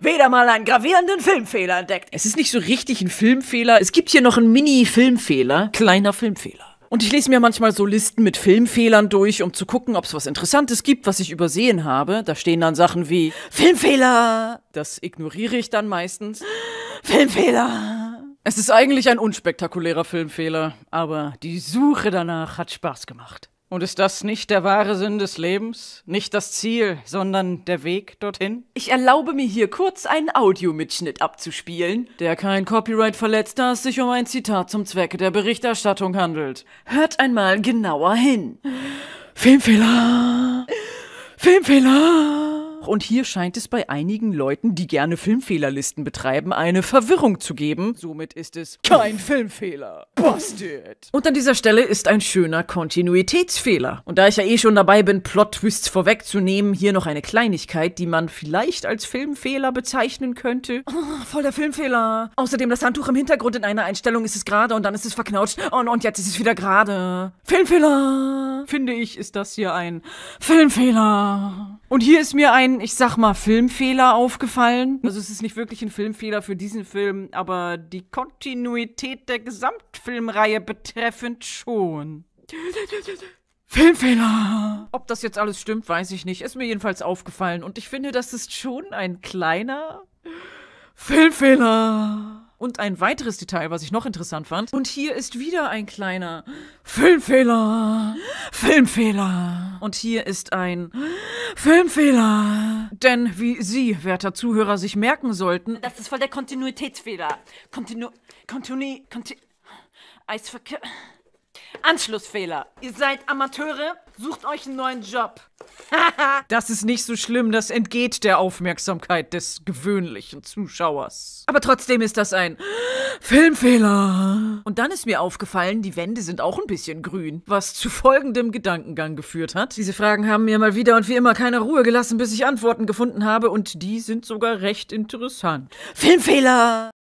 weder mal einen gravierenden Filmfehler entdeckt. Es ist nicht so richtig ein Filmfehler. Es gibt hier noch einen Mini-Filmfehler. Kleiner Filmfehler. Und ich lese mir manchmal so Listen mit Filmfehlern durch, um zu gucken, ob es was Interessantes gibt, was ich übersehen habe. Da stehen dann Sachen wie Filmfehler. Das ignoriere ich dann meistens. Filmfehler. Es ist eigentlich ein unspektakulärer Filmfehler, aber die Suche danach hat Spaß gemacht. Und ist das nicht der wahre Sinn des Lebens? Nicht das Ziel, sondern der Weg dorthin? Ich erlaube mir hier kurz einen Audiomitschnitt abzuspielen. Der kein Copyright verletzt, da es sich um ein Zitat zum Zwecke der Berichterstattung handelt. Hört einmal genauer hin. Filmfehler! Filmfehler! und hier scheint es bei einigen Leuten, die gerne Filmfehlerlisten betreiben, eine Verwirrung zu geben. Somit ist es kein Filmfehler. Busted. Und an dieser Stelle ist ein schöner Kontinuitätsfehler. Und da ich ja eh schon dabei bin, Plot-Twists vorwegzunehmen, hier noch eine Kleinigkeit, die man vielleicht als Filmfehler bezeichnen könnte. Oh, voll der Filmfehler. Außerdem das Handtuch im Hintergrund in einer Einstellung ist es gerade und dann ist es verknautscht und, oh, und jetzt ist es wieder gerade. Filmfehler finde ich, ist das hier ein Filmfehler. Und hier ist mir ein, ich sag mal, Filmfehler aufgefallen. Also es ist nicht wirklich ein Filmfehler für diesen Film, aber die Kontinuität der Gesamtfilmreihe betreffend schon. Filmfehler! Ob das jetzt alles stimmt, weiß ich nicht. Ist mir jedenfalls aufgefallen. Und ich finde, das ist schon ein kleiner Filmfehler. Und ein weiteres Detail, was ich noch interessant fand. Und hier ist wieder ein kleiner Filmfehler. Filmfehler. Und hier ist ein Filmfehler. Denn wie Sie, werter Zuhörer, sich merken sollten. Das ist voll der Kontinuitätsfehler. Kontinu. Kontinu. Konti Eisverkehr. Anschlussfehler. Ihr seid Amateure, sucht euch einen neuen Job. das ist nicht so schlimm, das entgeht der Aufmerksamkeit des gewöhnlichen Zuschauers. Aber trotzdem ist das ein Filmfehler. Und dann ist mir aufgefallen, die Wände sind auch ein bisschen grün, was zu folgendem Gedankengang geführt hat. Diese Fragen haben mir mal wieder und wie immer keine Ruhe gelassen, bis ich Antworten gefunden habe und die sind sogar recht interessant. Filmfehler!